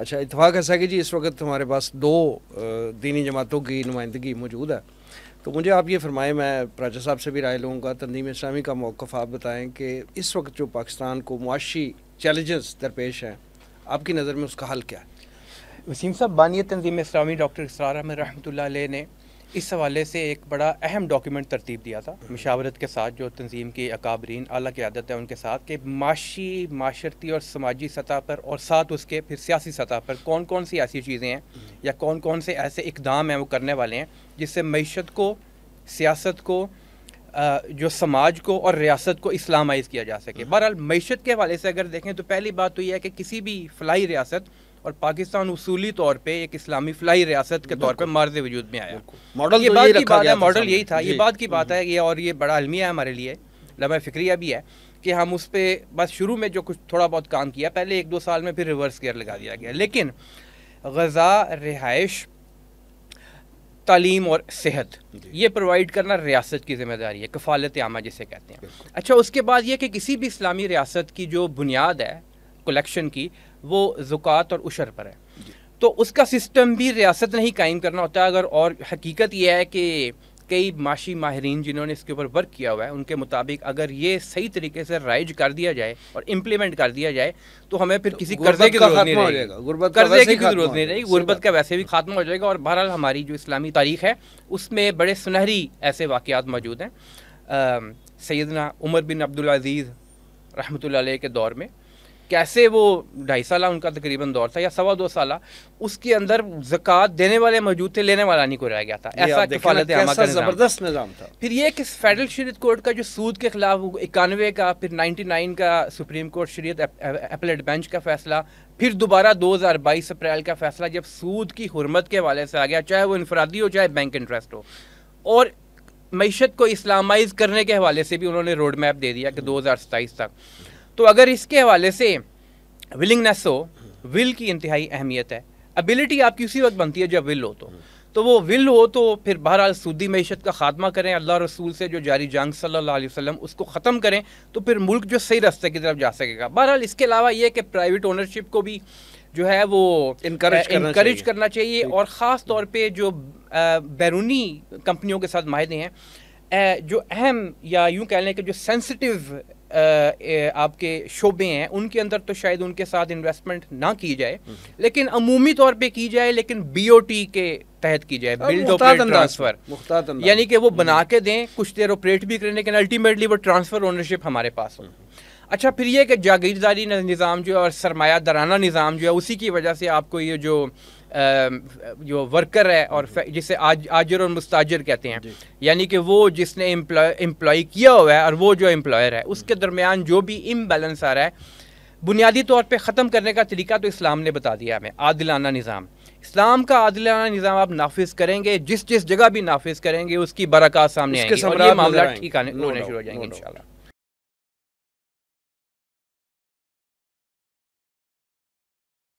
अच्छा इतफाक़ ऐसा कि जी इस वक्त हमारे पास दो दीनी जमातों की नुमाइंदगी मौजूद है तो मुझे आप ये फरमाएं मैं प्राचा साहब से भी राय लूँगा तंदीम इस्लामी का मौक़ आप बताएं कि इस वक्त जो पाकिस्तान को मुआशी चैलेंजेस दरपेश हैं आपकी नज़र में उसका हल क्या है वसीम साहब बानिय तंजीम इस्लामी डॉक्टर इसरार अहमद ने इस हवाले से एक बड़ा अहम डॉक्यूमेंट तरतीब दिया था मशावरत के साथ जो तंजीम की अकाबरीन अला क्यादत है उनके साथ कि माशी माशरती और समाजी सतह पर और साथ उसके फिर सियासी सतह पर कौन कौन सी ऐसी चीज़ें हैं या कौन कौन से ऐसे इकदाम हैं वो करने वाले हैं जिससे मीशत को सियासत को जो समाज को और रियासत को इस्लामाइज किया जा सके बहरहाल मीशत के हवाले से अगर देखें तो पहली बात तो यह है कि किसी भी फलाई रियासत और पाकिस्तान उसूली तौर पे एक इस्लामी फलाई रियासत के तौर पे मार्ज वजूद में आया मॉडल ये तो बात की बात है मॉडल यही था ये बात की बात है ये और ये बड़ा अलमिया है हमारे लिए लम्हा फिक्रिया भी है कि हम उस पर बस शुरू में जो कुछ थोड़ा बहुत काम किया पहले एक दो साल में फिर रिवर्स गेयर लगा दिया गया लेकिन गज़ा रिहाइश तालीम और सेहत ये प्रोवाइड करना रियासत की जिम्मेदारी है कफालत आमा जिसे कहते हैं अच्छा उसके बाद ये कि किसी भी इस्लामी रियासत की जो बुनियाद है कलेक्शन की वो जुकात और उशर पर है तो उसका सिस्टम भी रियासत ने ही कायम करना होता है अगर और हकीकत यह है कि कई माशी माहरीन जिन्होंने इसके ऊपर वर्क किया हुआ है उनके मुताबिक अगर ये सही तरीके से राइज कर दिया जाए और इम्प्लीमेंट कर दिया जाए तो हमें फिर तो किसी कर्जे की जरूरत नहीं रहेगी कर्जे की जरूरत नहीं रहेगी गुर्बत का वैसे भी खात्मा हो जाएगा और बहरहाल हमारी जो इस्लामी तारीख है उसमें बड़े सुनहरी ऐसे वाक़ात मौजूद हैं सैदना उमर बिन अब्दुल अज़ीज़ रहमत के दौर में कैसे वो ढाई साल उनका तकरीबन दौर था या सवा दो साल उसके अंदर जक़ात देने वाले मौजूद थे लेने वाला नहीं को रह गया था ऐसा ज़बरदस्त निज़ाम था फिर ये कि फेडरल शरीत कोर्ट का जो सूद के खिलाफ इक्यानवे का फिर नाइन्टी नाइन का सुप्रीम कोर्ट शरीत अपलेट बेंच का फैसला फिर दोबारा 2022 अप्रैल का फैसला जब सूद की हरमत के हवाले से आ गया चाहे वो इनफरादी हो चाहे बैंक इंटरेस्ट हो और मीशत को इस्लामाइज करने के हवाले से भी उन्होंने रोड मैप दे दिया कि दो हज़ार सताईस तक तो अगर इसके हवाले से विलिंगनेस हो विल की इंतहाई अहमियत है एबिलिटी आपकी उसी वक्त बनती है जब विल हो तो तो वो विल हो तो फिर बहरहाल सूदी मीशत का खात्मा करें अल्लाह रसूल से जो जारी जंग सल्ला वसम उसको ख़त्म करें तो फिर मुल्क जो सही रास्ते की तरफ जा सकेगा बहरहाल इसके अलावा ये कि प्राइवेट ओनरशिप को भी जो है वो इनक्रेज करना, करना, करना चाहिए और ख़ास तौर पर जो बैरूनी कंपनियों के साथ माहे हैं जो अहम या यूँ कह लें कि जो सेंसिटिव आपके शोबे हैं उनके अंदर तो शायद उनके साथ इन्वेस्टमेंट ना की जाए हम्म। लेकिन अमूमी तौर पे की जाए लेकिन बीओटी के तहत की जाए बिल्ड ऑफ ट्रांसफर यानी कि वो बना हम्म। के दें कुछ देर ऑपरेट भी करें लेकिन अल्टीमेटली वो ट्रांसफर ओनरशिप हमारे पास हो हम्म। अच्छा फिर ये कि जागीरदारी निज़ाम जो है और सरमाया दराना निज़ाम जो है उसी की वजह से आपको ये जो जो वर्कर है और जिसे आज आजर और मुस्ताजर कहते हैं यानी कि वो जिसने एम्प्लॉय किया हुआ है और वो जो एम्प्लॉयर है उसके दरमियान जो भी इम्बेलेंस आ रहा है बुनियादी तौर पे ख़त्म करने का तरीका तो इस्लाम ने बता दिया हमें आदिलाना निज़ाम इस्लाम का आदिलाना निज़ाम आप नाफिज करेंगे जिस जिस जगह भी नाफिज करेंगे उसकी बरक़ात सामने आएगी और ये मामला ठीक आने शुरू हो जाएंगे इंशाल्लाह